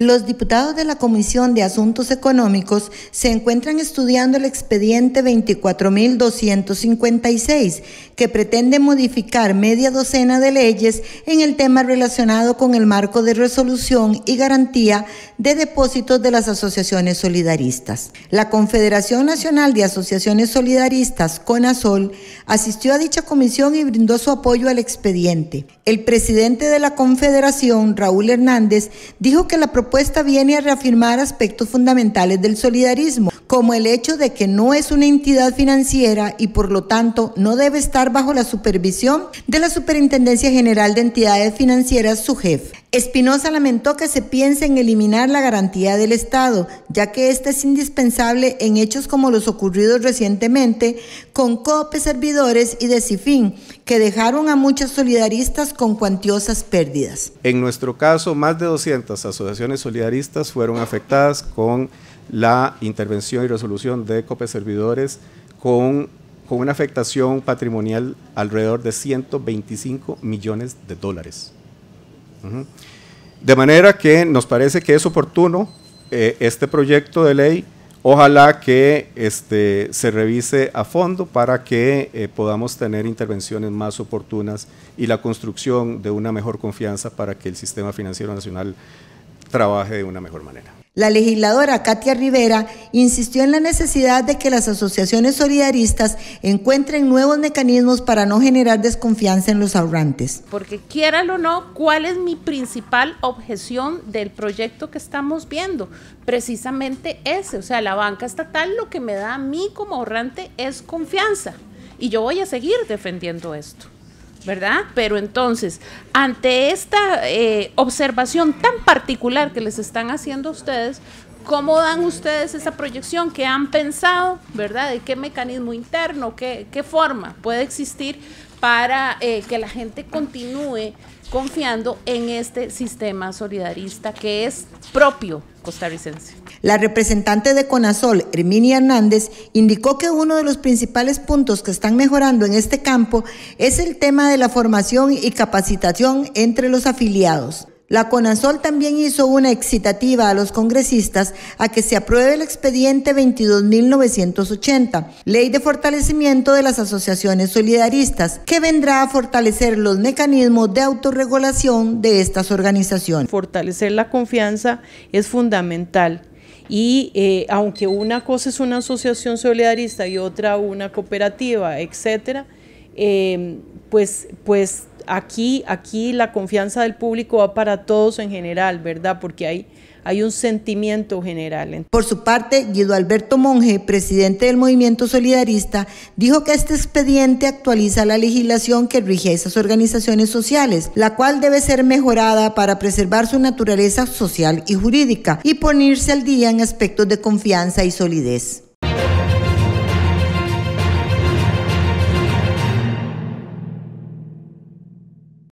Los diputados de la Comisión de Asuntos Económicos se encuentran estudiando el expediente 24.256, que pretende modificar media docena de leyes en el tema relacionado con el marco de resolución y garantía de depósitos de las asociaciones solidaristas. La Confederación Nacional de Asociaciones Solidaristas, CONASOL, asistió a dicha comisión y brindó su apoyo al expediente. El presidente de la Confederación, Raúl Hernández, dijo que la propuesta propuesta viene a reafirmar aspectos fundamentales del solidarismo, como el hecho de que no es una entidad financiera y por lo tanto no debe estar bajo la supervisión de la Superintendencia General de Entidades Financieras, su jefe. Espinosa lamentó que se piense en eliminar la garantía del Estado, ya que ésta es indispensable en hechos como los ocurridos recientemente con COPE Servidores y de que dejaron a muchos solidaristas con cuantiosas pérdidas. En nuestro caso, más de 200 asociaciones solidaristas fueron afectadas con la intervención y resolución de COPE Servidores con, con una afectación patrimonial alrededor de 125 millones de dólares. De manera que nos parece que es oportuno eh, este proyecto de ley. Ojalá que este, se revise a fondo para que eh, podamos tener intervenciones más oportunas y la construcción de una mejor confianza para que el sistema financiero nacional trabaje de una mejor manera. La legisladora Katia Rivera insistió en la necesidad de que las asociaciones solidaristas encuentren nuevos mecanismos para no generar desconfianza en los ahorrantes. Porque quieran o no, ¿cuál es mi principal objeción del proyecto que estamos viendo? Precisamente ese, o sea, la banca estatal lo que me da a mí como ahorrante es confianza y yo voy a seguir defendiendo esto. ¿verdad? Pero entonces, ante esta eh, observación tan particular que les están haciendo ustedes, ¿Cómo dan ustedes esa proyección? ¿Qué han pensado? ¿Verdad? ¿De qué mecanismo interno? ¿Qué, qué forma puede existir para eh, que la gente continúe confiando en este sistema solidarista que es propio costarricense. La representante de Conasol, Herminia Hernández, indicó que uno de los principales puntos que están mejorando en este campo es el tema de la formación y capacitación entre los afiliados. La CONASOL también hizo una excitativa a los congresistas a que se apruebe el expediente 22.980, Ley de Fortalecimiento de las Asociaciones Solidaristas, que vendrá a fortalecer los mecanismos de autorregulación de estas organizaciones. Fortalecer la confianza es fundamental y eh, aunque una cosa es una asociación solidarista y otra una cooperativa, etcétera, eh, pues, pues aquí, aquí la confianza del público va para todos en general, ¿verdad? Porque hay, hay un sentimiento general. Por su parte, Guido Alberto Monge, presidente del Movimiento Solidarista, dijo que este expediente actualiza la legislación que rige a esas organizaciones sociales, la cual debe ser mejorada para preservar su naturaleza social y jurídica y ponerse al día en aspectos de confianza y solidez.